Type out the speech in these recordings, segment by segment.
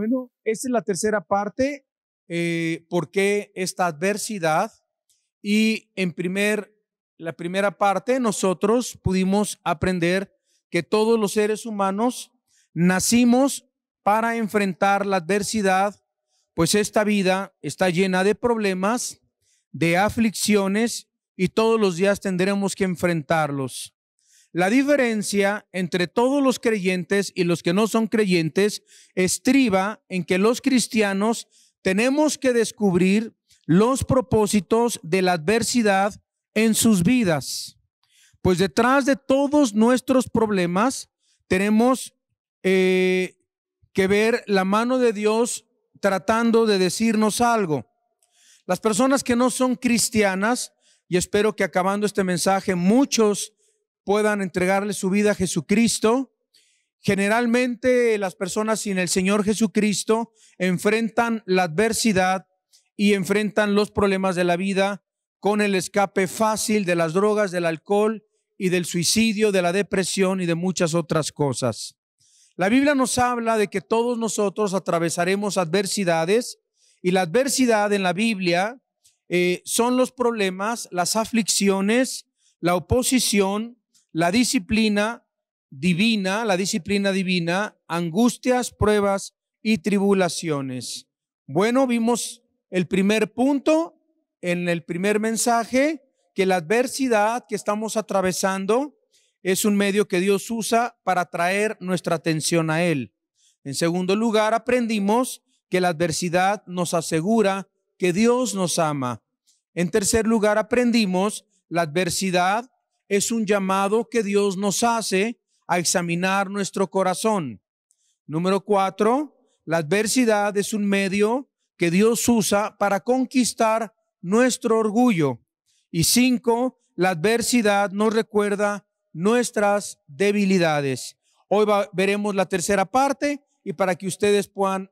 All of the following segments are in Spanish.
Bueno, esta es la tercera parte, eh, por qué esta adversidad. Y en primer, la primera parte, nosotros pudimos aprender que todos los seres humanos nacimos para enfrentar la adversidad, pues esta vida está llena de problemas, de aflicciones y todos los días tendremos que enfrentarlos. La diferencia entre todos los creyentes y los que no son creyentes estriba en que los cristianos tenemos que descubrir los propósitos de la adversidad en sus vidas. Pues detrás de todos nuestros problemas tenemos eh, que ver la mano de Dios tratando de decirnos algo. Las personas que no son cristianas, y espero que acabando este mensaje muchos puedan entregarle su vida a Jesucristo. Generalmente las personas sin el Señor Jesucristo enfrentan la adversidad y enfrentan los problemas de la vida con el escape fácil de las drogas, del alcohol y del suicidio, de la depresión y de muchas otras cosas. La Biblia nos habla de que todos nosotros atravesaremos adversidades y la adversidad en la Biblia eh, son los problemas, las aflicciones, la oposición, la disciplina divina, la disciplina divina, angustias, pruebas y tribulaciones. Bueno, vimos el primer punto en el primer mensaje, que la adversidad que estamos atravesando es un medio que Dios usa para atraer nuestra atención a Él. En segundo lugar, aprendimos que la adversidad nos asegura que Dios nos ama. En tercer lugar, aprendimos la adversidad es un llamado que Dios nos hace a examinar nuestro corazón. Número cuatro, la adversidad es un medio que Dios usa para conquistar nuestro orgullo. Y cinco, la adversidad nos recuerda nuestras debilidades. Hoy veremos la tercera parte y para que ustedes puedan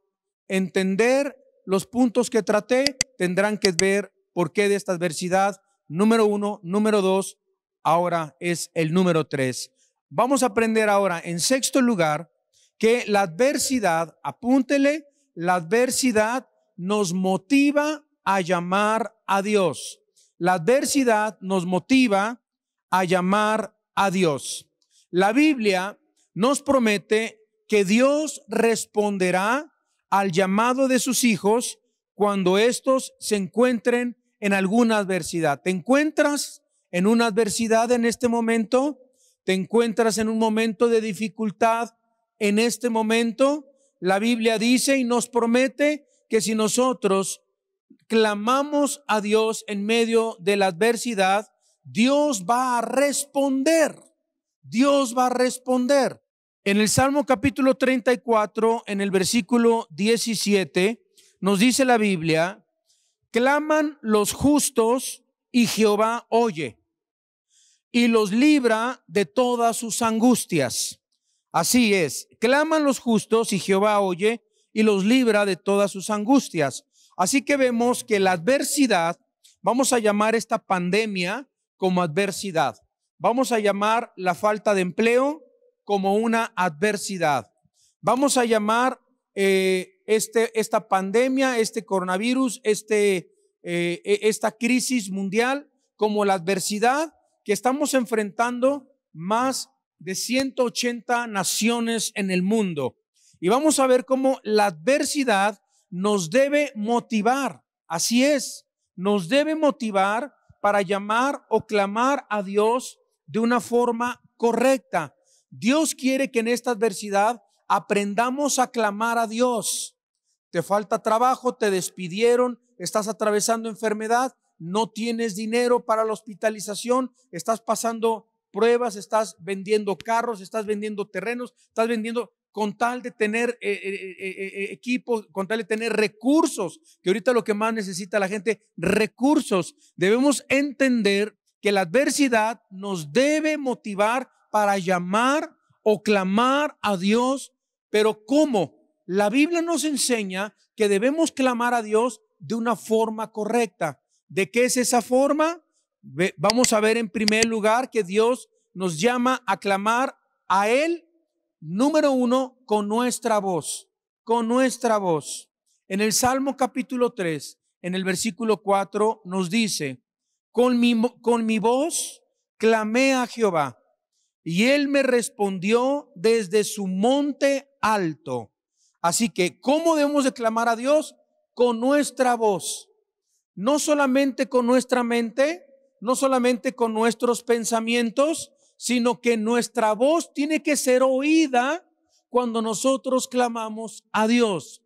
entender los puntos que traté, tendrán que ver por qué de esta adversidad, número uno, número dos ahora es el número tres. Vamos a aprender ahora, en sexto lugar, que la adversidad, apúntele, la adversidad nos motiva a llamar a Dios. La adversidad nos motiva a llamar a Dios. La Biblia nos promete que Dios responderá al llamado de sus hijos cuando estos se encuentren en alguna adversidad. ¿Te encuentras en una adversidad en este momento, te encuentras en un momento de dificultad en este momento, la Biblia dice y nos promete que si nosotros clamamos a Dios en medio de la adversidad, Dios va a responder. Dios va a responder. En el Salmo capítulo 34, en el versículo 17, nos dice la Biblia, claman los justos y Jehová oye y los libra de todas sus angustias. Así es, claman los justos y Jehová oye y los libra de todas sus angustias. Así que vemos que la adversidad, vamos a llamar esta pandemia como adversidad. Vamos a llamar la falta de empleo como una adversidad. Vamos a llamar eh, este, esta pandemia, este coronavirus, este, eh, e, esta crisis mundial como la adversidad que estamos enfrentando más de 180 naciones en el mundo. Y vamos a ver cómo la adversidad nos debe motivar. Así es, nos debe motivar para llamar o clamar a Dios de una forma correcta. Dios quiere que en esta adversidad aprendamos a clamar a Dios. Te falta trabajo, te despidieron, estás atravesando enfermedad no tienes dinero para la hospitalización, estás pasando pruebas, estás vendiendo carros, estás vendiendo terrenos, estás vendiendo con tal de tener eh, eh, eh, equipos, con tal de tener recursos, que ahorita lo que más necesita la gente, recursos. Debemos entender que la adversidad nos debe motivar para llamar o clamar a Dios, pero ¿cómo? La Biblia nos enseña que debemos clamar a Dios de una forma correcta. ¿De qué es esa forma? Vamos a ver en primer lugar que Dios nos llama a clamar a Él, número uno, con nuestra voz, con nuestra voz. En el Salmo capítulo 3, en el versículo 4, nos dice, con mi, con mi voz clamé a Jehová, y Él me respondió desde su monte alto. Así que, ¿cómo debemos de clamar a Dios? Con nuestra voz no solamente con nuestra mente, no solamente con nuestros pensamientos, sino que nuestra voz tiene que ser oída cuando nosotros clamamos a Dios.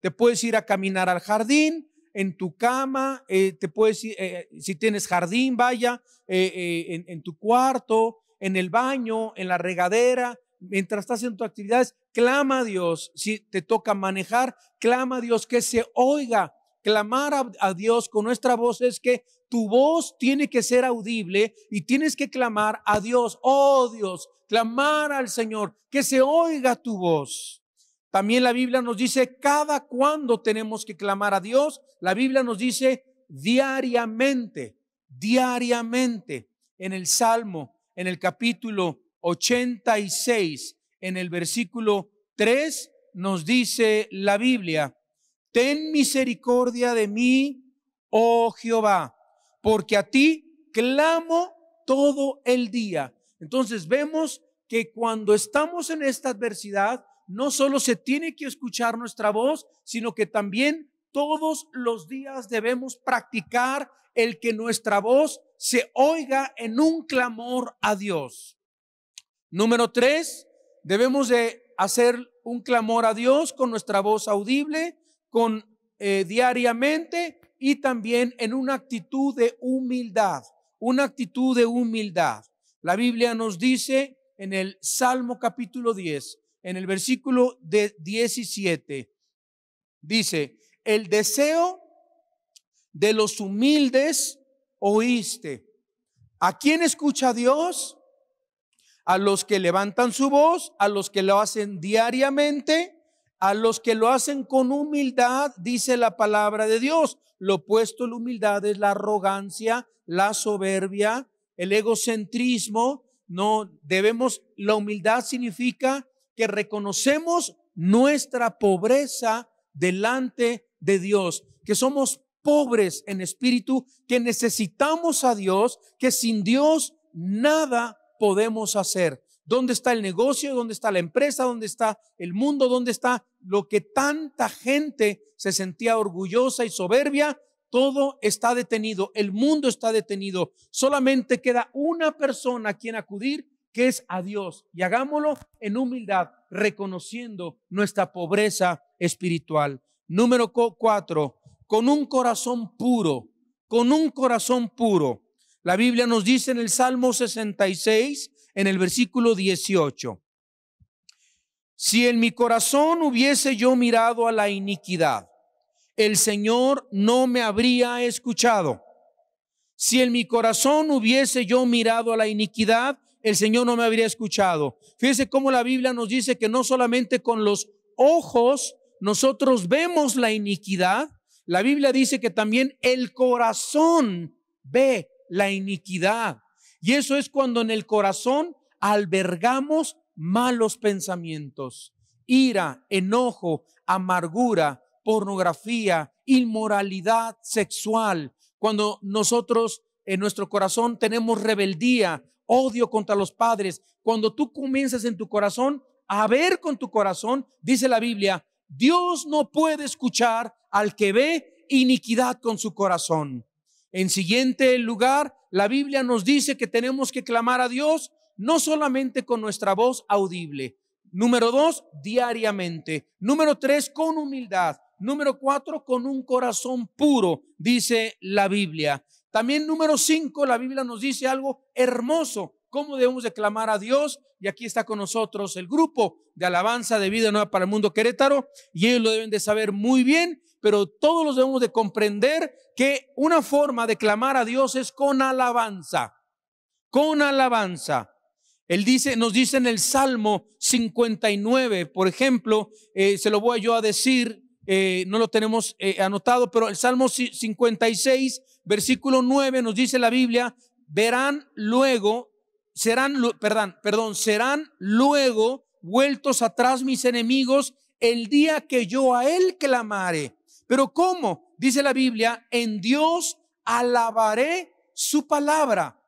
Te puedes ir a caminar al jardín, en tu cama, eh, te puedes ir, eh, si tienes jardín, vaya, eh, en, tu cuarto, en el baño, en la regadera, mientras estás en tus actividades, clama a Dios. Si te toca manejar, clama a Dios que se oiga clamar a, Dios con nuestra voz es que tu voz tiene que ser audible y tienes que clamar a Dios, oh Dios, clamar al Señor, que se oiga tu voz. También la Biblia nos dice cada cuando tenemos que clamar a Dios. La Biblia nos dice diariamente, diariamente, en el Salmo, en el capítulo 86, en el versículo 3, nos dice la Biblia, ten misericordia de mí, oh Jehová, porque a ti clamo todo el día. Entonces vemos que cuando estamos en esta adversidad, no solo se tiene que escuchar nuestra voz, sino que también todos los días debemos practicar el que nuestra voz se oiga en un clamor a Dios. Número tres, debemos de hacer un clamor a Dios con nuestra voz audible con, eh, diariamente y también en una actitud de humildad, una actitud de humildad. La Biblia nos dice en el Salmo capítulo 10, en el versículo de 17, dice, el deseo de los humildes oíste. ¿A quién escucha Dios? A los que levantan su voz, a los que lo hacen diariamente a los que lo hacen con humildad, dice la palabra de Dios. Lo opuesto a la humildad es la arrogancia, la soberbia, el egocentrismo. No debemos, la humildad significa que reconocemos nuestra pobreza delante de Dios, que somos pobres en espíritu, que necesitamos a Dios, que sin Dios nada podemos hacer. ¿Dónde está el negocio? ¿Dónde está la empresa? ¿Dónde está el mundo? ¿Dónde está lo que tanta gente se sentía orgullosa y soberbia? Todo está detenido, el mundo está detenido. Solamente queda una persona a quien acudir, que es a Dios. Y hagámoslo en humildad, reconociendo nuestra pobreza espiritual. Número cuatro, con un corazón puro, con un corazón puro. La Biblia nos dice en el Salmo 66, en el versículo 18. Si en mi corazón hubiese yo mirado a la iniquidad, el Señor no me habría escuchado. Si en mi corazón hubiese yo mirado a la iniquidad, el Señor no me habría escuchado. Fíjese cómo la Biblia nos dice que no solamente con los ojos nosotros vemos la iniquidad, la Biblia dice que también el corazón ve la iniquidad. Y eso es cuando en el corazón albergamos malos pensamientos, ira, enojo, amargura, pornografía, inmoralidad sexual. Cuando nosotros en nuestro corazón tenemos rebeldía, odio contra los padres, cuando tú comienzas en tu corazón a ver con tu corazón, dice la Biblia, Dios no puede escuchar al que ve iniquidad con su corazón. En siguiente lugar, la Biblia nos dice que tenemos que clamar a Dios no solamente con nuestra voz audible. Número dos, diariamente. Número tres, con humildad. Número cuatro, con un corazón puro, dice la Biblia. También número cinco, la Biblia nos dice algo hermoso, cómo debemos de clamar a Dios. Y aquí está con nosotros el grupo de alabanza de vida nueva para el mundo Querétaro y ellos lo deben de saber muy bien pero todos los debemos de comprender que una forma de clamar a Dios es con alabanza, con alabanza. Él dice, nos dice en el Salmo 59, por ejemplo, eh, se lo voy yo a decir, eh, no lo tenemos eh, anotado, pero el Salmo 56, versículo 9, nos dice la Biblia, verán luego, serán, perdón, perdón, serán luego vueltos atrás mis enemigos el día que yo a él clamare. Pero ¿cómo? Dice la Biblia, en Dios alabaré su palabra.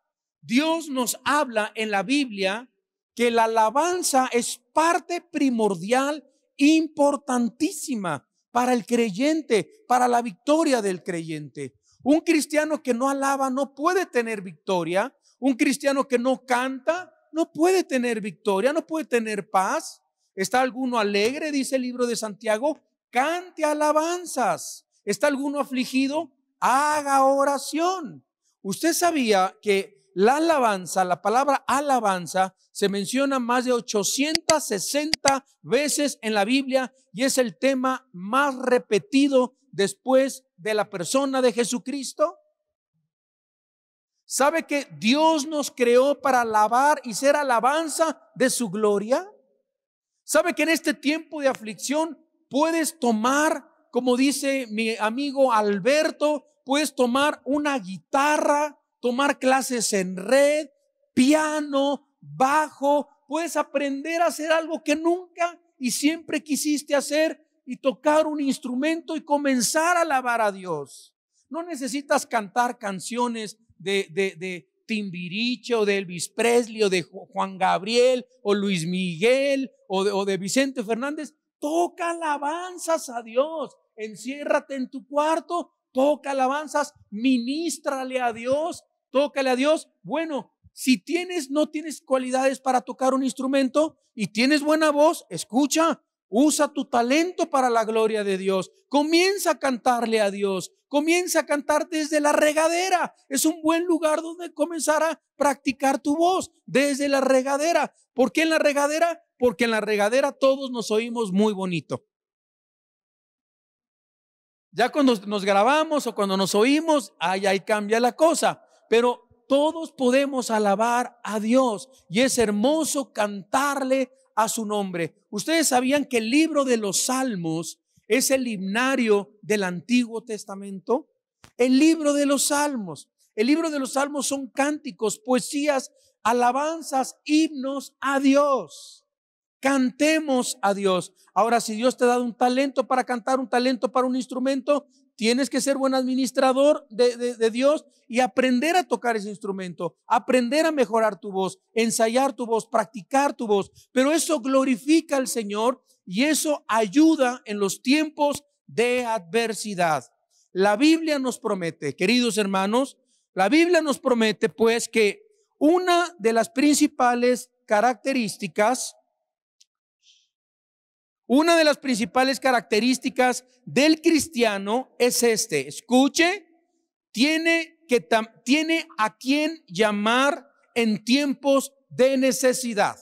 Dios nos habla en la Biblia que la alabanza es parte primordial, importantísima para el creyente, para la victoria del creyente. Un cristiano que no alaba no puede tener victoria. Un cristiano que no canta no puede tener victoria, no puede tener paz. ¿Está alguno alegre? Dice el libro de Santiago cante alabanzas. ¿Está alguno afligido? Haga oración. Usted sabía que la alabanza, la palabra alabanza, se menciona más de 860 veces en la Biblia y es el tema más repetido después de la persona de Jesucristo. ¿Sabe que Dios nos creó para alabar y ser alabanza de su gloria? ¿Sabe que en este tiempo de aflicción puedes tomar, como dice mi amigo Alberto, puedes tomar una guitarra, tomar clases en red, piano, bajo, puedes aprender a hacer algo que nunca y siempre quisiste hacer y tocar un instrumento y comenzar a alabar a Dios. No necesitas cantar canciones de, de, Timbiriche o de Elvis Presley o de Juan Gabriel o Luis Miguel o de Vicente Fernández toca alabanzas a Dios, enciérrate en tu cuarto, toca alabanzas, ministrale a Dios, tócale a Dios. Bueno, si tienes, no tienes cualidades para tocar un instrumento y tienes buena voz, escucha, Usa tu talento para la gloria de Dios. Comienza a cantarle a Dios. Comienza a cantar desde la regadera. Es un buen lugar donde comenzar a practicar tu voz desde la regadera. ¿Por qué en la regadera? Porque en la regadera todos nos oímos muy bonito. Ya cuando nos grabamos o cuando nos oímos, ahí, cambia la cosa. Pero todos podemos alabar a Dios y es hermoso cantarle a su nombre. Ustedes sabían que el libro de los Salmos es el himnario del Antiguo Testamento. El libro de los Salmos. El libro de los Salmos son cánticos, poesías, alabanzas, himnos a Dios. Cantemos a Dios. Ahora, si Dios te ha dado un talento para cantar, un talento para un instrumento, Tienes que ser buen administrador de, Dios y aprender a tocar ese instrumento, aprender a mejorar tu voz, ensayar tu voz, practicar tu voz. Pero eso glorifica al Señor y eso ayuda en los tiempos de adversidad. La Biblia nos promete, queridos hermanos, la Biblia nos promete pues que una de las principales características una de las principales características del cristiano es este. Escuche, tiene, que tiene a quien llamar en tiempos de necesidad.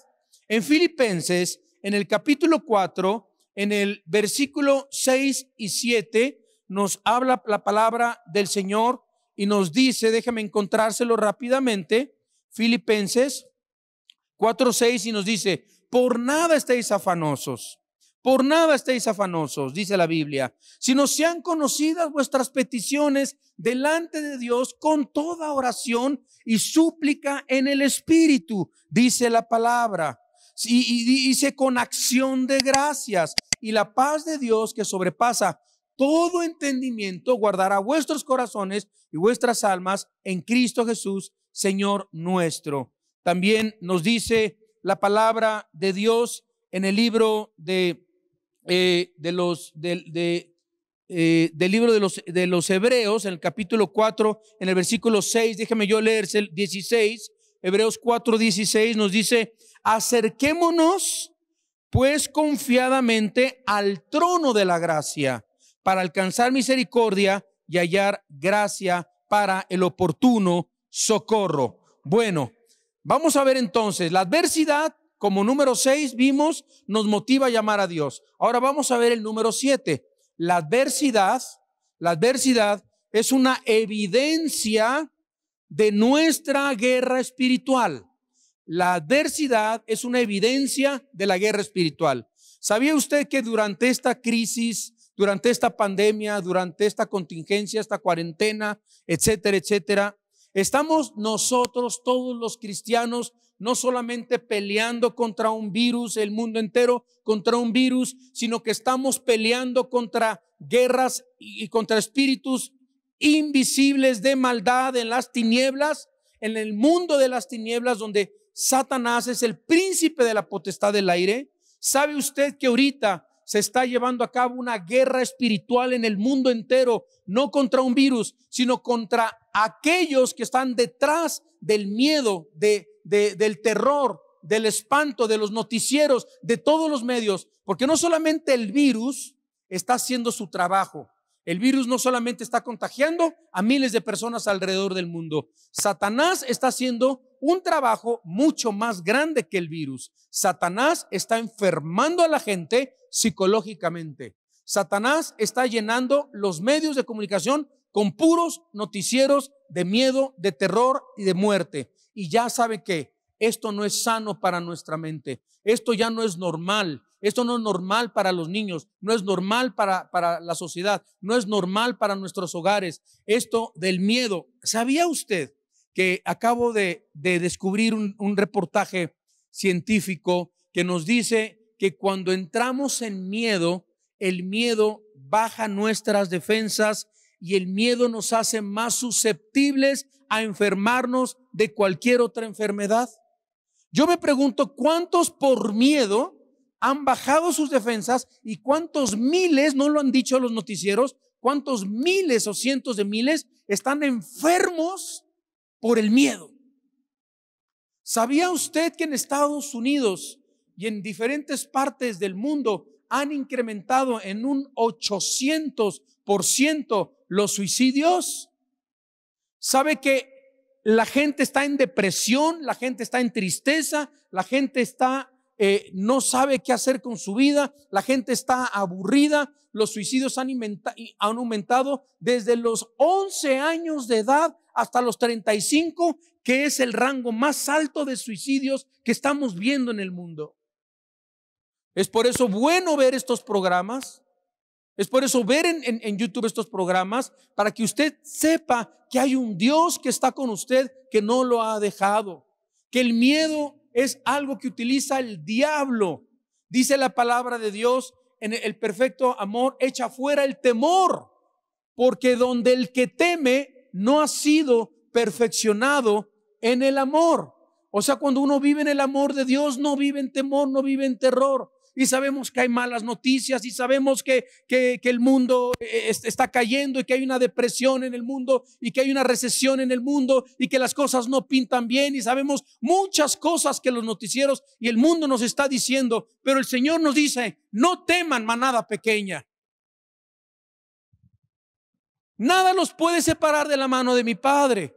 En Filipenses, en el capítulo 4, en el versículo 6 y 7, nos habla la palabra del Señor y nos dice, déjame encontrárselo rápidamente, Filipenses 4, 6 y nos dice, por nada estéis afanosos por nada estéis afanosos, dice la Biblia, sino sean conocidas vuestras peticiones delante de Dios con toda oración y súplica en el Espíritu, dice la palabra. Y, y dice con acción de gracias y la paz de Dios que sobrepasa todo entendimiento guardará vuestros corazones y vuestras almas en Cristo Jesús, Señor nuestro. También nos dice la palabra de Dios en el libro de eh, de los, eh, del libro de los, de los Hebreos, en el capítulo 4, en el versículo 6, déjeme yo leer el 16, Hebreos 4, 16 nos dice, acerquémonos pues confiadamente al trono de la gracia para alcanzar misericordia y hallar gracia para el oportuno socorro. Bueno, vamos a ver entonces, la adversidad como número 6 vimos, nos motiva a llamar a Dios. Ahora vamos a ver el número 7. La adversidad, la adversidad es una evidencia de nuestra guerra espiritual. La adversidad es una evidencia de la guerra espiritual. ¿Sabía usted que durante esta crisis, durante esta pandemia, durante esta contingencia, esta cuarentena, etcétera, etcétera, estamos nosotros, todos los cristianos, no solamente peleando contra un virus, el mundo entero contra un virus, sino que estamos peleando contra guerras y contra espíritus invisibles de maldad en las tinieblas, en el mundo de las tinieblas donde Satanás es el príncipe de la potestad del aire. ¿Sabe usted que ahorita se está llevando a cabo una guerra espiritual en el mundo entero, no contra un virus, sino contra aquellos que están detrás del miedo, de del terror, del espanto, de los noticieros, de todos los medios, porque no solamente el virus está haciendo su trabajo, el virus no solamente está contagiando a miles de personas alrededor del mundo, Satanás está haciendo un trabajo mucho más grande que el virus. Satanás está enfermando a la gente psicológicamente. Satanás está llenando los medios de comunicación con puros noticieros de miedo, de terror y de muerte y ya sabe que esto no es sano para nuestra mente, esto ya no es normal, esto no es normal para los niños, no es normal para, para la sociedad, no es normal para nuestros hogares, esto del miedo. ¿Sabía usted que acabo de, descubrir un, un reportaje científico que nos dice que cuando entramos en miedo, el miedo baja nuestras defensas y el miedo nos hace más susceptibles a enfermarnos de cualquier otra enfermedad. Yo me pregunto cuántos por miedo han bajado sus defensas y cuántos miles, no lo han dicho los noticieros, cuántos miles o cientos de miles están enfermos por el miedo. ¿Sabía usted que en Estados Unidos y en diferentes partes del mundo han incrementado en un 800% los suicidios. ¿Sabe que la gente está en depresión, la gente está en tristeza, la gente está, eh, no sabe qué hacer con su vida, la gente está aburrida, los suicidios han, han aumentado desde los 11 años de edad hasta los 35, que es el rango más alto de suicidios que estamos viendo en el mundo. Es por eso bueno ver estos programas, es por eso ver en, en, YouTube estos programas para que usted sepa que hay un Dios que está con usted, que no lo ha dejado, que el miedo es algo que utiliza el diablo. Dice la palabra de Dios, en el perfecto amor echa fuera el temor, porque donde el que teme no ha sido perfeccionado en el amor. O sea, cuando uno vive en el amor de Dios, no vive en temor, no vive en terror y sabemos que hay malas noticias y sabemos que, que, el mundo eh, está cayendo y que hay una depresión en el mundo y que hay una recesión en el mundo y que las cosas no pintan bien y sabemos muchas cosas que los noticieros y el mundo nos está diciendo, pero el Señor nos dice, no teman manada pequeña. Nada los puede separar de la mano de mi Padre.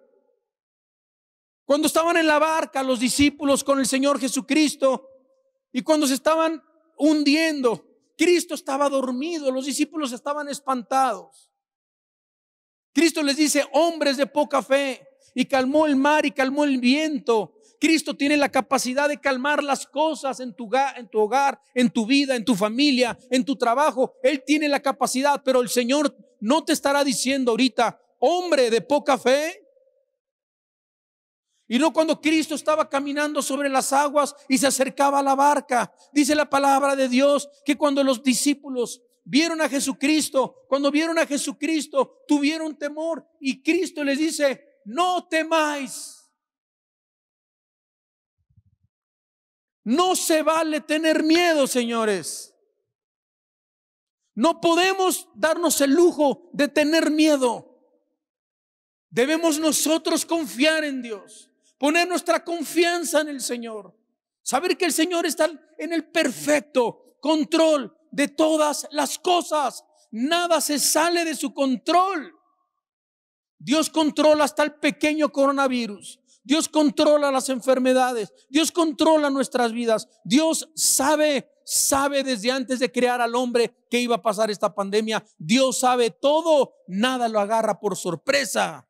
Cuando estaban en la barca los discípulos con el Señor Jesucristo y cuando se estaban hundiendo. Cristo estaba dormido, los discípulos estaban espantados. Cristo les dice, hombres de poca fe, y calmó el mar y calmó el viento. Cristo tiene la capacidad de calmar las cosas en tu, en tu hogar, en tu vida, en tu familia, en tu trabajo. Él tiene la capacidad, pero el Señor no te estará diciendo ahorita, hombre de poca fe, y no cuando Cristo estaba caminando sobre las aguas y se acercaba a la barca. Dice la palabra de Dios que cuando los discípulos vieron a Jesucristo, cuando vieron a Jesucristo, tuvieron temor y Cristo les dice, no temáis. No se vale tener miedo, señores. No podemos darnos el lujo de tener miedo. Debemos nosotros confiar en Dios poner nuestra confianza en el Señor, saber que el Señor está en el perfecto control de todas las cosas. Nada se sale de su control. Dios controla hasta el pequeño coronavirus. Dios controla las enfermedades. Dios controla nuestras vidas. Dios sabe, sabe desde antes de crear al hombre que iba a pasar esta pandemia. Dios sabe todo. Nada lo agarra por sorpresa.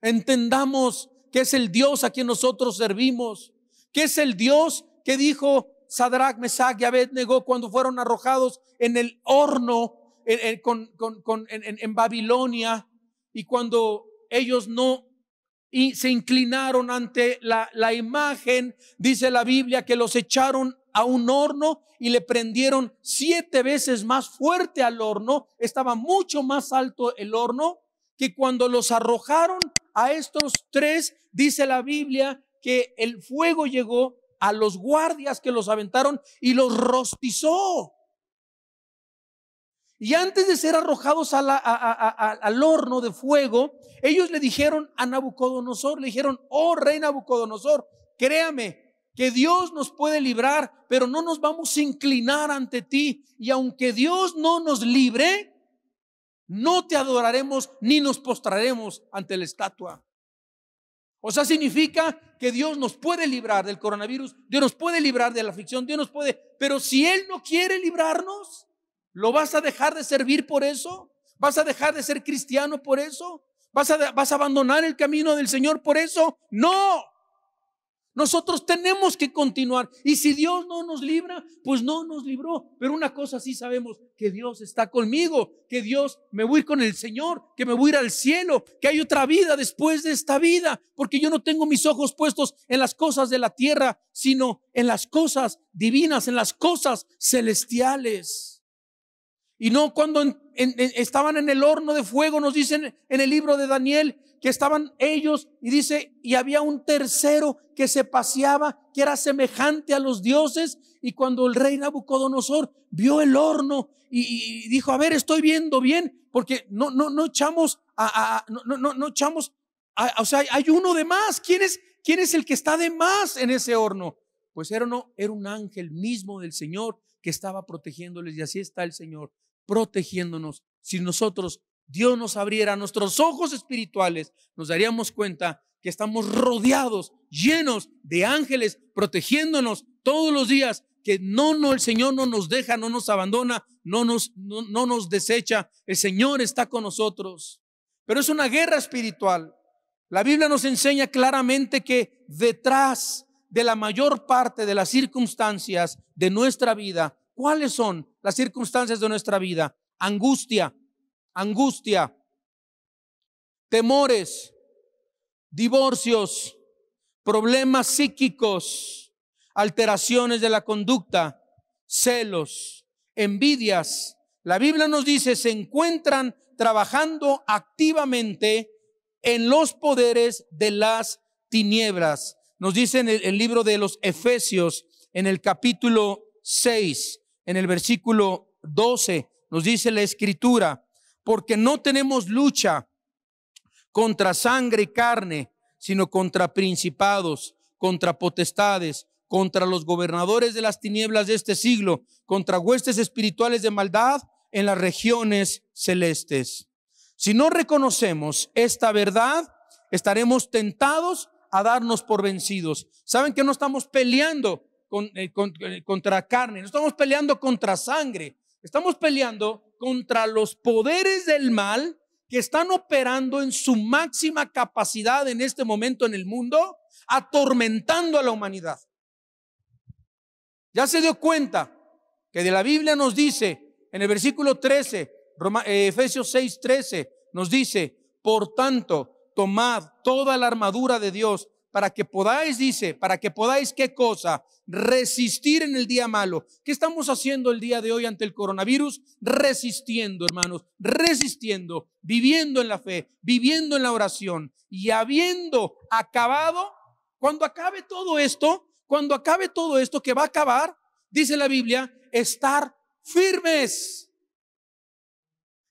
Entendamos que es el Dios a quien nosotros servimos, que es el Dios que dijo Sadrach, Mesach y Abednego cuando fueron arrojados en el horno eh, eh, en, en, en Babilonia y cuando ellos no y se inclinaron ante la, la, imagen, dice la Biblia, que los echaron a un horno y le prendieron siete veces más fuerte al horno, estaba mucho más alto el horno, que cuando los arrojaron a estos tres, dice la Biblia, que el fuego llegó a los guardias que los aventaron y los rostizó. Y antes de ser arrojados al horno de fuego, ellos le dijeron a Nabucodonosor, le dijeron, oh rey Nabucodonosor, créame que Dios nos puede librar, pero no nos vamos a inclinar ante ti. Y aunque Dios no nos libre, no te adoraremos ni nos postraremos ante la estatua. O sea, significa que Dios nos puede librar del coronavirus, Dios nos puede librar de la aflicción, Dios nos puede, pero si Él no quiere librarnos, ¿lo vas a dejar de servir por eso? ¿Vas a dejar de ser cristiano por eso? ¿Vas a, vas a abandonar el camino del Señor por eso? No, nosotros tenemos que continuar. Y si Dios no nos libra, pues no nos libró. Pero una cosa sí sabemos, que Dios está conmigo, que Dios me voy con el Señor, que me voy ir al cielo, que hay otra vida después de esta vida, porque yo no tengo mis ojos puestos en las cosas de la tierra, sino en las cosas divinas, en las cosas celestiales. Y no cuando estaban en el horno de fuego, nos dicen en el libro de Daniel que estaban ellos y dice, y había un tercero que se paseaba, que era semejante a los dioses, y cuando el rey Nabucodonosor vio el horno y, dijo, a ver, estoy viendo bien, porque no, no, no echamos a, no, no, no echamos, o sea, hay uno de más, ¿quién es, quién es el que está de más en ese horno? Pues era, no, era un ángel mismo del Señor que estaba protegiéndoles y así está el Señor protegiéndonos. Si nosotros, Dios nos abriera nuestros ojos espirituales, nos daríamos cuenta que estamos rodeados, llenos de ángeles, protegiéndonos todos los días, que no, no, el Señor no nos deja, no nos abandona, no nos, no, nos desecha. El Señor está con nosotros. Pero es una guerra espiritual. La Biblia nos enseña claramente que detrás de la mayor parte de las circunstancias de nuestra vida ¿Cuáles son las circunstancias de nuestra vida? Angustia, angustia, temores, divorcios, problemas psíquicos, alteraciones de la conducta, celos, envidias. La Biblia nos dice, se encuentran trabajando activamente en los poderes de las tinieblas. Nos dice en el, el libro de los Efesios, en el capítulo 6, en el versículo 12, nos dice la escritura, porque no tenemos lucha contra sangre y carne, sino contra principados, contra potestades, contra los gobernadores de las tinieblas de este siglo, contra huestes espirituales de maldad en las regiones celestes. Si no reconocemos esta verdad, estaremos tentados a darnos por vencidos. ¿Saben que no estamos peleando con, eh, eh, contra carne, no estamos peleando contra sangre, estamos peleando contra los poderes del mal que están operando en su máxima capacidad en este momento en el mundo, atormentando a la humanidad. Ya se dio cuenta que de la Biblia nos dice, en el versículo 13, eh, Efesios 6, 13, nos dice, por tanto, tomad toda la armadura de Dios para que podáis, dice, para que podáis qué cosa, resistir en el día malo. ¿Qué estamos haciendo el día de hoy ante el coronavirus? Resistiendo, hermanos, resistiendo, viviendo en la fe, viviendo en la oración y habiendo acabado, cuando acabe todo esto, cuando acabe todo esto que va a acabar, dice la Biblia, estar firmes.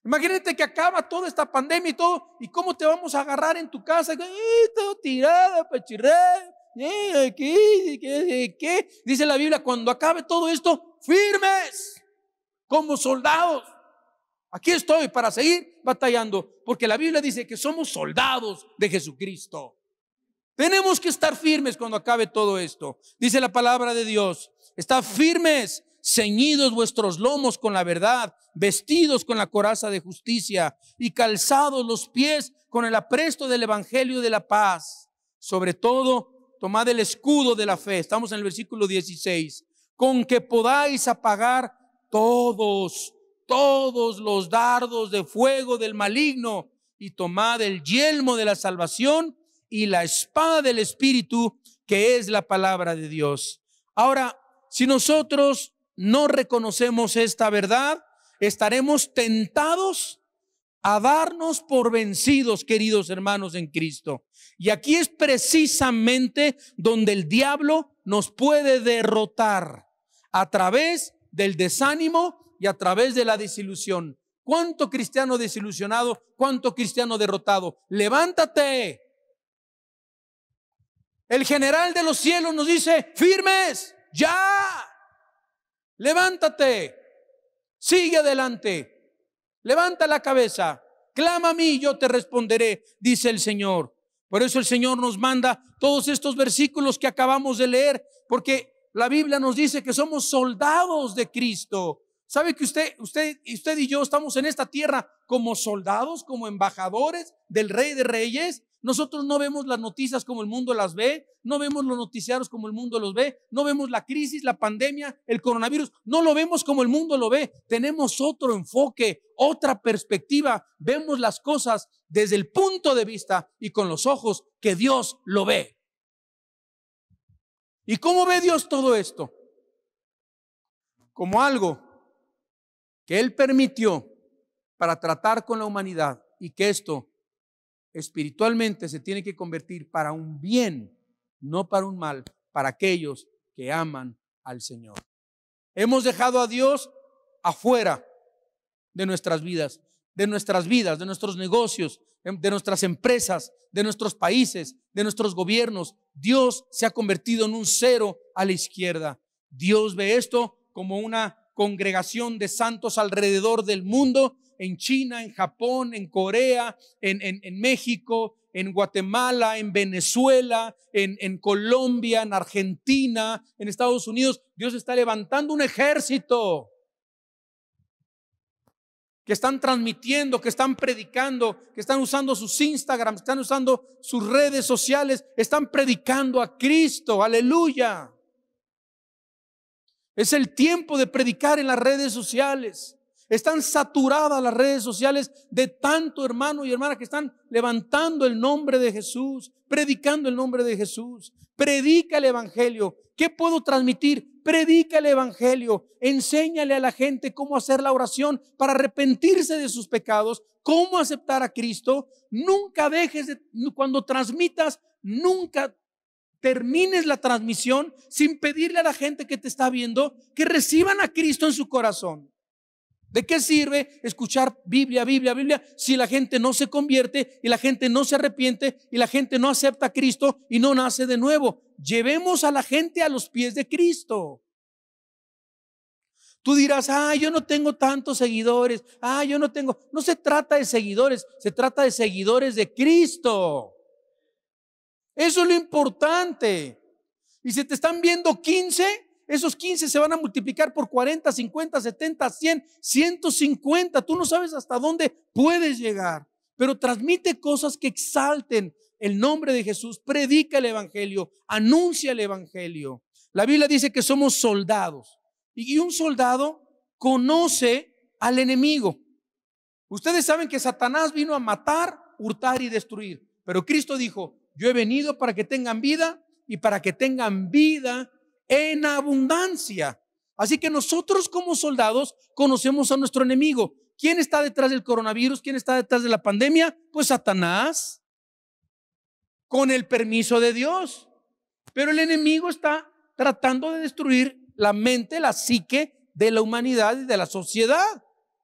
Imagínate que acaba toda esta pandemia y todo, ¿y cómo te vamos a agarrar en tu casa? todo tirado, ¿qué? Dice la Biblia, cuando acabe todo esto, firmes como soldados. Aquí estoy para seguir batallando, porque la Biblia dice que somos soldados de Jesucristo. Tenemos que estar firmes cuando acabe todo esto. Dice la palabra de Dios, está firmes ceñidos vuestros lomos con la verdad, vestidos con la coraza de justicia y calzados los pies con el apresto del Evangelio de la paz. Sobre todo, tomad el escudo de la fe. Estamos en el versículo 16. Con que podáis apagar todos, todos los dardos de fuego del maligno y tomad el yelmo de la salvación y la espada del Espíritu, que es la palabra de Dios. Ahora, si nosotros no reconocemos esta verdad, estaremos tentados a darnos por vencidos, queridos hermanos en Cristo. Y aquí es precisamente donde el diablo nos puede derrotar a través del desánimo y a través de la desilusión. ¿Cuánto cristiano desilusionado? ¿Cuánto cristiano derrotado? Levántate. El general de los cielos nos dice, firmes, ya levántate, sigue adelante, levanta la cabeza, clama a mí, yo te responderé, dice el Señor. Por eso el Señor nos manda todos estos versículos que acabamos de leer, porque la Biblia nos dice que somos soldados de Cristo. ¿Sabe que usted, usted, usted y yo estamos en esta tierra como soldados, como embajadores del Rey de Reyes? Nosotros no vemos las noticias como el mundo las ve, no vemos los noticiarios como el mundo los ve, no vemos la crisis, la pandemia, el coronavirus, no lo vemos como el mundo lo ve. Tenemos otro enfoque, otra perspectiva. Vemos las cosas desde el punto de vista y con los ojos que Dios lo ve. ¿Y cómo ve Dios todo esto? Como algo que Él permitió para tratar con la humanidad y que esto espiritualmente se tiene que convertir para un bien, no para un mal, para aquellos que aman al Señor. Hemos dejado a Dios afuera de nuestras vidas, de nuestras vidas, de nuestros negocios, em, de nuestras empresas, de nuestros países, de nuestros gobiernos. Dios se ha convertido en un cero a la izquierda. Dios ve esto como una congregación de santos alrededor del mundo en China, en Japón, en Corea, en, México, en Guatemala, en Venezuela, en, en, Colombia, en Argentina, en Estados Unidos. Dios está levantando un ejército que están transmitiendo, que están predicando, que están usando sus Instagram, están usando sus redes sociales, están predicando a Cristo. Aleluya. Es el tiempo de predicar en las redes sociales. Están saturadas las redes sociales de tanto hermano y hermana que están levantando el nombre de Jesús, predicando el nombre de Jesús. Predica el Evangelio. ¿Qué puedo transmitir? Predica el Evangelio. Enséñale a la gente cómo hacer la oración para arrepentirse de sus pecados, cómo aceptar a Cristo. Nunca dejes de, cuando transmitas, nunca termines la transmisión sin pedirle a la gente que te está viendo que reciban a Cristo en su corazón. ¿De qué sirve escuchar Biblia, Biblia, Biblia si la gente no se convierte y la gente no se arrepiente y la gente no acepta a Cristo y no nace de nuevo? Llevemos a la gente a los pies de Cristo. Tú dirás, ah, yo no tengo tantos seguidores, ah, yo no tengo. No se trata de seguidores, se trata de seguidores de Cristo. Eso es lo importante. Y si te están viendo 15, esos 15 se van a multiplicar por 40, 50, 70, 100, 150. Tú no sabes hasta dónde puedes llegar, pero transmite cosas que exalten el nombre de Jesús. Predica el Evangelio, anuncia el Evangelio. La Biblia dice que somos soldados y un soldado conoce al enemigo. Ustedes saben que Satanás vino a matar, hurtar y destruir, pero Cristo dijo, yo he venido para que tengan vida y para que tengan vida en abundancia. Así que nosotros como soldados conocemos a nuestro enemigo. ¿Quién está detrás del coronavirus? ¿Quién está detrás de la pandemia? Pues Satanás, con el permiso de Dios. Pero el enemigo está tratando de destruir la mente, la psique de la humanidad y de la sociedad,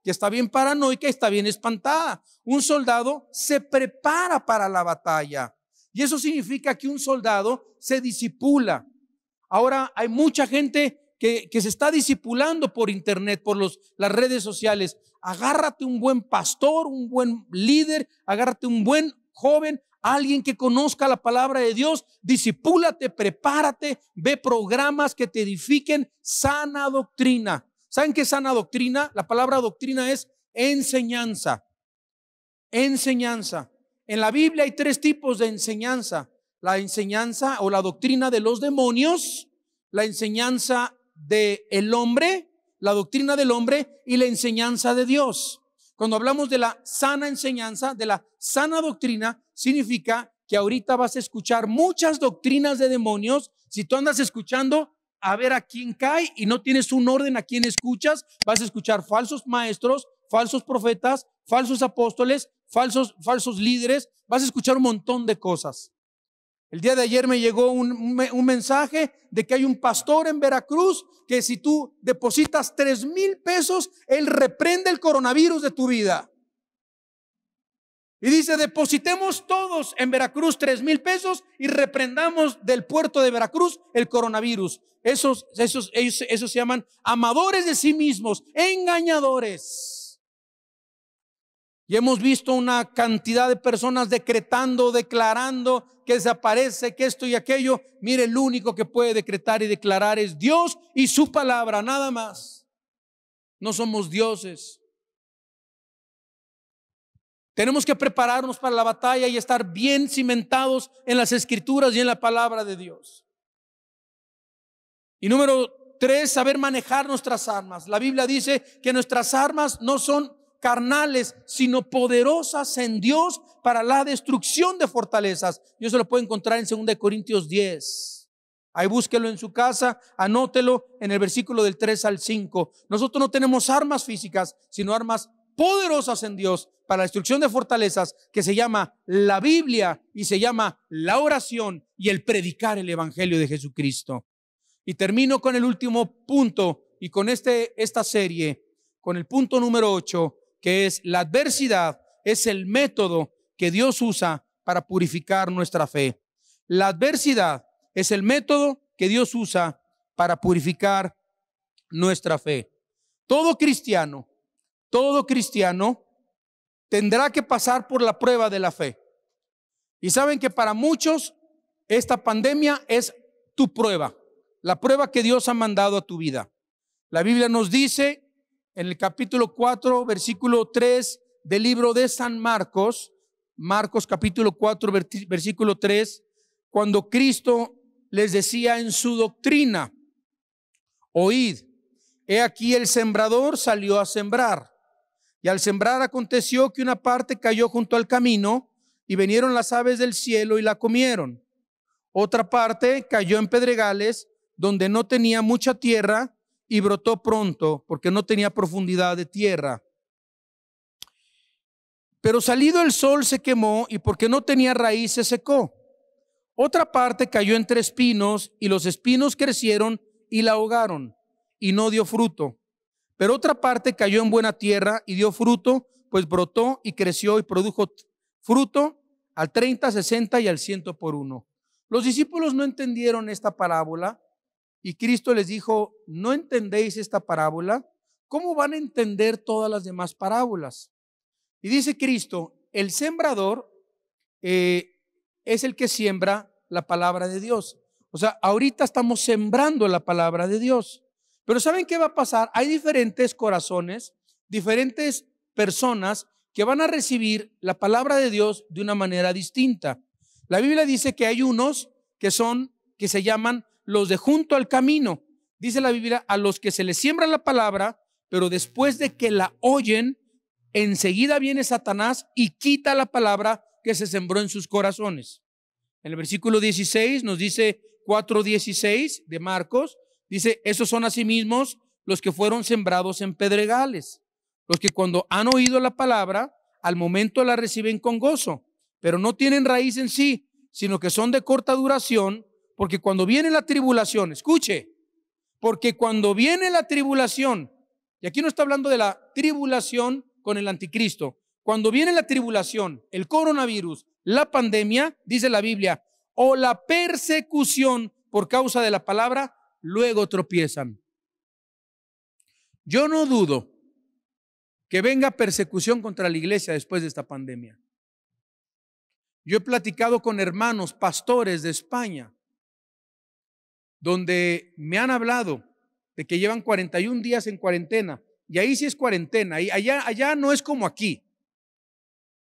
que está bien paranoica, Y está bien espantada. Un soldado se prepara para la batalla. Y eso significa que un soldado se disipula, Ahora hay mucha gente que, se está disipulando por internet, por las redes sociales. Agárrate un buen pastor, un buen líder, agárrate un buen joven, alguien que conozca la palabra de Dios, disipúlate, prepárate, ve programas que te edifiquen sana doctrina. ¿Saben qué es sana doctrina? La palabra doctrina es enseñanza. Enseñanza. En la Biblia hay tres tipos de enseñanza la enseñanza o la doctrina de los demonios, la enseñanza del el hombre, la doctrina del hombre y la enseñanza de Dios. Cuando hablamos de la sana enseñanza, de la sana doctrina, significa que ahorita vas a escuchar muchas doctrinas de demonios. Si tú andas escuchando a ver a quién cae y no tienes un orden a quién escuchas, vas a escuchar falsos maestros, falsos profetas, falsos apóstoles, falsos, falsos líderes, vas a escuchar un montón de cosas. El día de ayer me llegó un, mensaje de que hay un pastor en Veracruz que si tú depositas tres mil pesos, él reprende el coronavirus de tu vida. Y dice, depositemos todos en Veracruz tres mil pesos y reprendamos del puerto de Veracruz el coronavirus. Esos, esos, esos se llaman amadores de sí mismos, engañadores. Y hemos visto una cantidad de personas decretando, declarando que desaparece, que esto y aquello. Mire, el único que puede decretar y declarar es Dios y su palabra, nada más. No somos dioses. Tenemos que prepararnos para la batalla y estar bien cimentados en las escrituras y en la palabra de Dios. Y número tres, saber manejar nuestras armas. La Biblia dice que nuestras armas no son carnales, sino poderosas en Dios para la destrucción de fortalezas. Yo se lo puede encontrar en 2 Corintios 10. Ahí búsquelo en su casa, anótelo en el versículo del 3 al 5. Nosotros no tenemos armas físicas, sino armas poderosas en Dios para la destrucción de fortalezas, que se llama la Biblia y se llama la oración y el predicar el Evangelio de Jesucristo. Y termino con el último punto y con este, esta serie, con el punto número 8, que es la adversidad, es el método que Dios usa para purificar nuestra fe. La adversidad es el método que Dios usa para purificar nuestra fe. Todo cristiano, todo cristiano tendrá que pasar por la prueba de la fe. Y saben que para muchos esta pandemia es tu prueba, la prueba que Dios ha mandado a tu vida. La Biblia nos dice en el capítulo 4, versículo 3 del libro de San Marcos, Marcos capítulo 4, versículo 3, cuando Cristo les decía en su doctrina, oíd, he aquí el sembrador salió a sembrar. Y al sembrar aconteció que una parte cayó junto al camino y vinieron las aves del cielo y la comieron. Otra parte cayó en pedregales donde no tenía mucha tierra y brotó pronto porque no tenía profundidad de tierra. Pero salido el sol se quemó y porque no tenía raíz se secó. Otra parte cayó entre espinos y los espinos crecieron y la ahogaron y no dio fruto. Pero otra parte cayó en buena tierra y dio fruto, pues brotó y creció y produjo fruto al 30, 60 y al 100 por uno. Los discípulos no entendieron esta parábola y Cristo les dijo, ¿no entendéis esta parábola? ¿Cómo van a entender todas las demás parábolas? Y dice Cristo, el sembrador eh, es el que siembra la palabra de Dios. O sea, ahorita estamos sembrando la palabra de Dios. Pero ¿saben qué va a pasar? Hay diferentes corazones, diferentes personas que van a recibir la palabra de Dios de una manera distinta. La Biblia dice que hay unos que son, que se llaman los de junto al camino. Dice la Biblia, a los que se les siembra la palabra, pero después de que la oyen, enseguida viene Satanás y quita la palabra que se sembró en sus corazones. En el versículo 16 nos dice 4.16 de Marcos, dice, esos son mismos los que fueron sembrados en pedregales, los que cuando han oído la palabra, al momento la reciben con gozo, pero no tienen raíz en sí, sino que son de corta duración porque cuando viene la tribulación, escuche, porque cuando viene la tribulación, y aquí no está hablando de la tribulación con el anticristo, cuando viene la tribulación, el coronavirus, la pandemia, dice la Biblia, o la persecución por causa de la palabra, luego tropiezan. Yo no dudo que venga persecución contra la iglesia después de esta pandemia. Yo he platicado con hermanos, pastores de España, donde me han hablado de que llevan 41 días en cuarentena. Y ahí sí es cuarentena. Y allá, allá no es como aquí.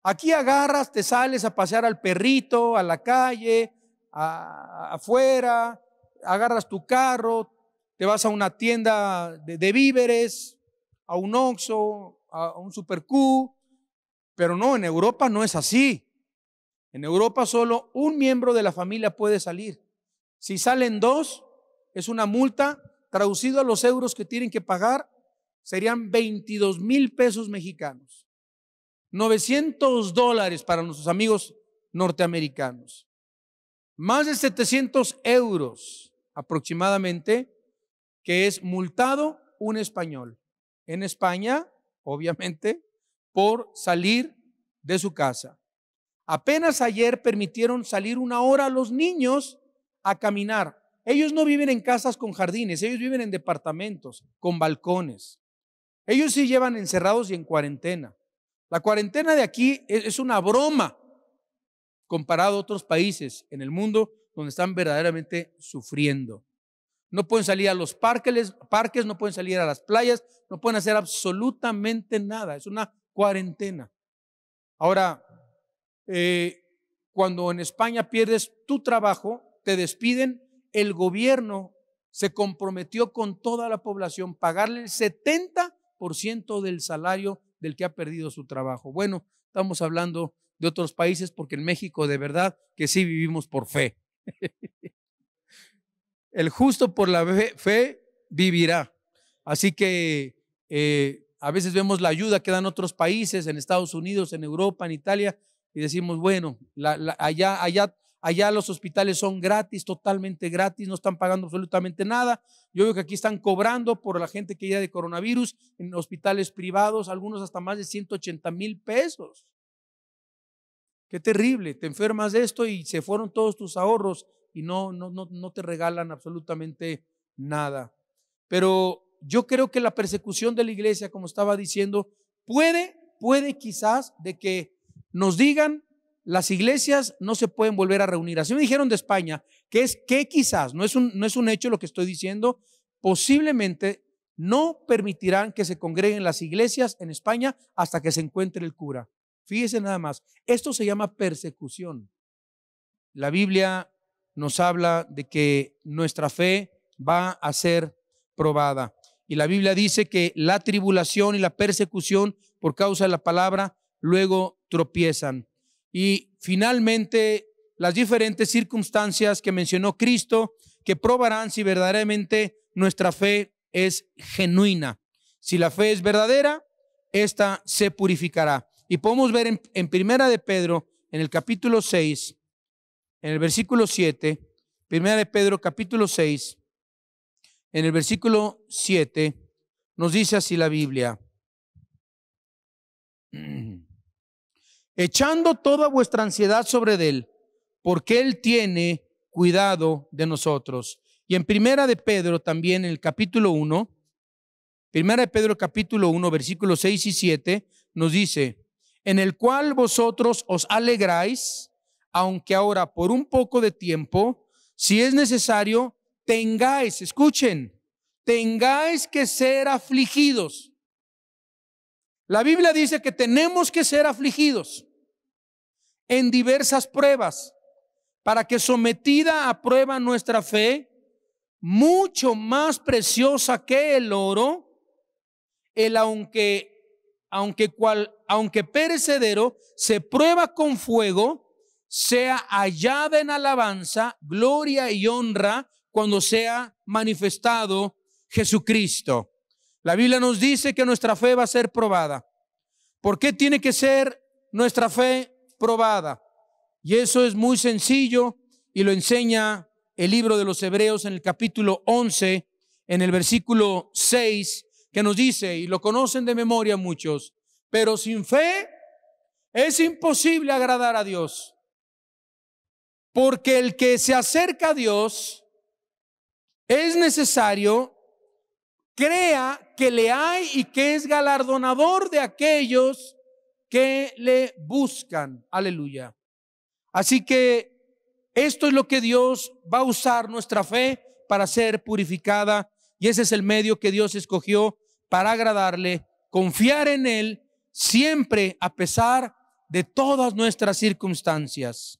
Aquí agarras, te sales a pasear al perrito, a la calle, a, afuera, agarras tu carro, te vas a una tienda de, víveres, a un Oxxo, a, a un Super Q. Pero no, en Europa no es así. En Europa solo un miembro de la familia puede salir. Si salen dos, es una multa, traducido a los euros que tienen que pagar, serían 22 mil pesos mexicanos. 900 dólares para nuestros amigos norteamericanos. Más de 700 euros aproximadamente, que es multado un español en España, obviamente, por salir de su casa. Apenas ayer permitieron salir una hora a los niños a caminar ellos no viven en casas con jardines, ellos viven en departamentos, con balcones. Ellos sí llevan encerrados y en cuarentena. La cuarentena de aquí es una broma comparado a otros países en el mundo donde están verdaderamente sufriendo. No pueden salir a los parques, parques, no pueden salir a las playas, no pueden hacer absolutamente nada. Es una cuarentena. Ahora, eh, cuando en España pierdes tu trabajo, te despiden el gobierno se comprometió con toda la población pagarle el 70% del salario del que ha perdido su trabajo. Bueno, estamos hablando de otros países porque en México de verdad que sí vivimos por fe. El justo por la fe vivirá. Así que eh, a veces vemos la ayuda que dan otros países, en Estados Unidos, en Europa, en Italia, y decimos, bueno, allá, allá Allá los hospitales son gratis, totalmente gratis, no están pagando absolutamente nada. Yo veo que aquí están cobrando por la gente que llega de coronavirus en hospitales privados, algunos hasta más de 180 mil pesos. Qué terrible, te enfermas de esto y se fueron todos tus ahorros y no, no, no, no te regalan absolutamente nada. Pero yo creo que la persecución de la iglesia, como estaba diciendo, puede, puede quizás de que nos digan las iglesias no se pueden volver a reunir. Así me dijeron de España, que es que quizás, no es un, no es un hecho lo que estoy diciendo, posiblemente no permitirán que se congreguen las iglesias en España hasta que se encuentre el cura. Fíjese nada más, esto se llama persecución. La Biblia nos habla de que nuestra fe va a ser probada. Y la Biblia dice que la tribulación y la persecución por causa de la palabra luego tropiezan. Y finalmente, las diferentes circunstancias que mencionó Cristo que probarán si verdaderamente nuestra fe es genuina. Si la fe es verdadera, esta se purificará. Y podemos ver en, Primera de Pedro, en el capítulo 6, en el versículo 7, Primera de Pedro capítulo 6, en el versículo 7, nos dice así la Biblia. echando toda vuestra ansiedad sobre Él, porque Él tiene cuidado de nosotros. Y en Primera de Pedro, también en el capítulo 1, Primera de Pedro capítulo 1, versículos 6 y 7, nos dice, en el cual vosotros os alegráis, aunque ahora por un poco de tiempo, si es necesario, tengáis, escuchen, tengáis que ser afligidos la Biblia dice que tenemos que ser afligidos en diversas pruebas para que sometida a prueba nuestra fe, mucho más preciosa que el oro, el aunque, aunque cual, aunque perecedero, se prueba con fuego, sea hallada en alabanza, gloria y honra cuando sea manifestado Jesucristo. La Biblia nos dice que nuestra fe va a ser probada. ¿Por qué tiene que ser nuestra fe probada? Y eso es muy sencillo y lo enseña el libro de los Hebreos en el capítulo 11, en el versículo 6, que nos dice, y lo conocen de memoria muchos, pero sin fe es imposible agradar a Dios. Porque el que se acerca a Dios es necesario crea que le hay y que es galardonador de aquellos que le buscan. Aleluya. Así que esto es lo que Dios va a usar nuestra fe para ser purificada y ese es el medio que Dios escogió para agradarle, confiar en Él siempre a pesar de todas nuestras circunstancias.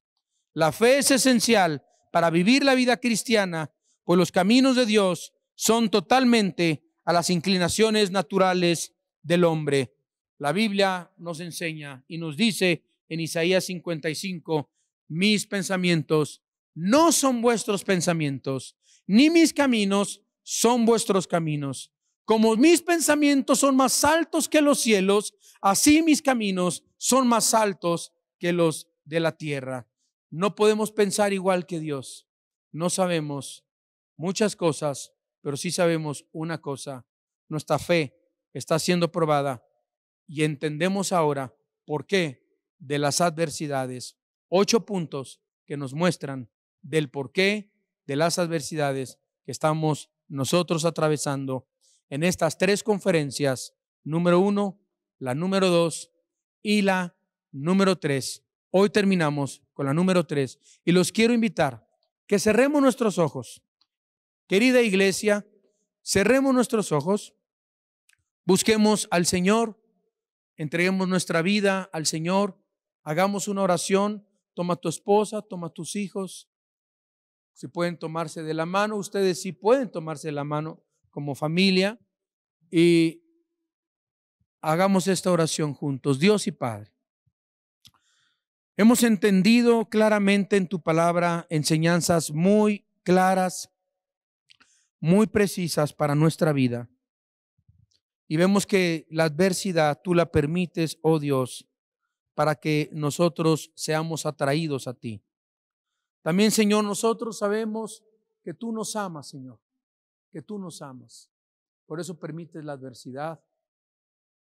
La fe es esencial para vivir la vida cristiana, pues los caminos de Dios son totalmente a las inclinaciones naturales del hombre. La Biblia nos enseña y nos dice en Isaías 55, mis pensamientos no son vuestros pensamientos, ni mis caminos son vuestros caminos. Como mis pensamientos son más altos que los cielos, así mis caminos son más altos que los de la tierra. No podemos pensar igual que Dios. No sabemos muchas cosas pero sí sabemos una cosa, nuestra fe está siendo probada y entendemos ahora por qué de las adversidades. Ocho puntos que nos muestran del por qué de las adversidades que estamos nosotros atravesando en estas tres conferencias, número uno, la número dos y la número tres. Hoy terminamos con la número tres y los quiero invitar que cerremos nuestros ojos Querida iglesia, cerremos nuestros ojos, busquemos al Señor, entreguemos nuestra vida al Señor, hagamos una oración, toma a tu esposa, toma a tus hijos, si pueden tomarse de la mano, ustedes sí pueden tomarse de la mano como familia y hagamos esta oración juntos, Dios y Padre. Hemos entendido claramente en tu palabra enseñanzas muy claras muy precisas para nuestra vida. Y vemos que la adversidad tú la permites, oh Dios, para que nosotros seamos atraídos a ti. También, Señor, nosotros sabemos que tú nos amas, Señor, que tú nos amas. Por eso permites la adversidad.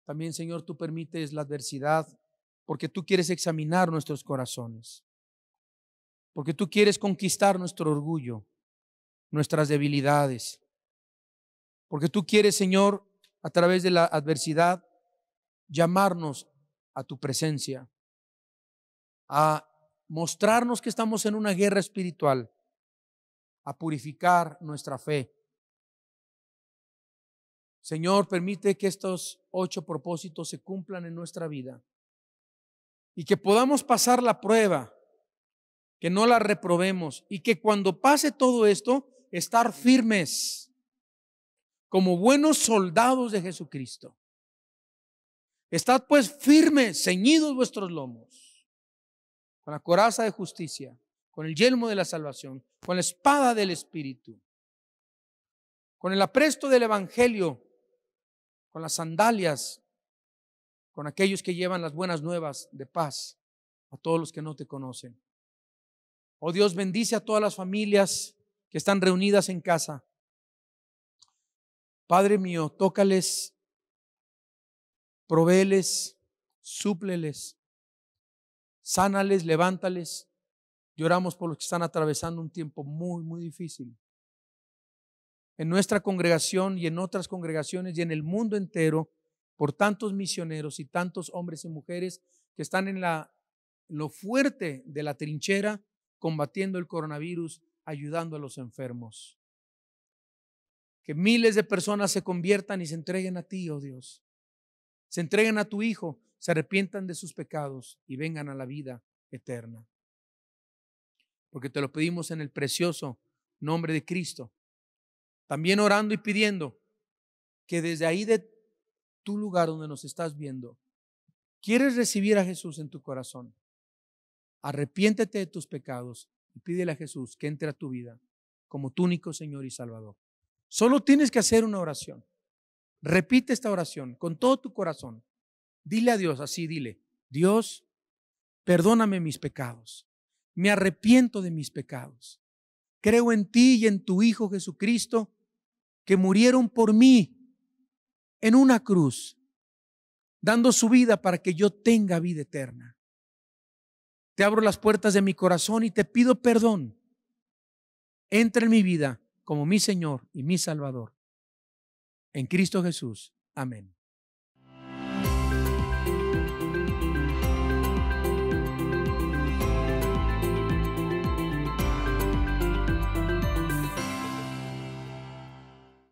También, Señor, tú permites la adversidad porque tú quieres examinar nuestros corazones, porque tú quieres conquistar nuestro orgullo, nuestras debilidades. Porque tú quieres, Señor, a través de la adversidad, llamarnos a tu presencia, a mostrarnos que estamos en una guerra espiritual, a purificar nuestra fe. Señor, permite que estos ocho propósitos se cumplan en nuestra vida y que podamos pasar la prueba, que no la reprobemos y que cuando pase todo esto, estar firmes como buenos soldados de Jesucristo. Estad pues firmes, ceñidos vuestros lomos, con la coraza de justicia, con el yelmo de la salvación, con la espada del Espíritu, con el apresto del Evangelio, con las sandalias, con aquellos que llevan las buenas nuevas de paz a todos los que no te conocen. Oh Dios, bendice a todas las familias que están reunidas en casa. Padre mío, tócales, proveeles, súpleles, sánales, levántales. Lloramos por los que están atravesando un tiempo muy, muy difícil. En nuestra congregación y en otras congregaciones y en el mundo entero, por tantos misioneros y tantos hombres y mujeres que están en la, lo fuerte de la trinchera combatiendo el coronavirus ayudando a los enfermos. Que miles de personas se conviertan y se entreguen a ti, oh Dios. Se entreguen a tu Hijo, se arrepientan de sus pecados y vengan a la vida eterna. Porque te lo pedimos en el precioso nombre de Cristo. También orando y pidiendo que desde ahí de tu lugar donde nos estás viendo, quieres recibir a Jesús en tu corazón. Arrepiéntete de tus pecados pídele a Jesús que entre a tu vida como tu único Señor y Salvador. Solo tienes que hacer una oración. Repite esta oración con todo tu corazón. Dile a Dios, así dile, Dios, perdóname mis pecados. Me arrepiento de mis pecados. Creo en ti y en tu Hijo Jesucristo, que murieron por mí en una cruz, dando su vida para que yo tenga vida eterna. Te abro las puertas de mi corazón y te pido perdón. Entra en mi vida como mi Señor y mi Salvador. En Cristo Jesús. Amén.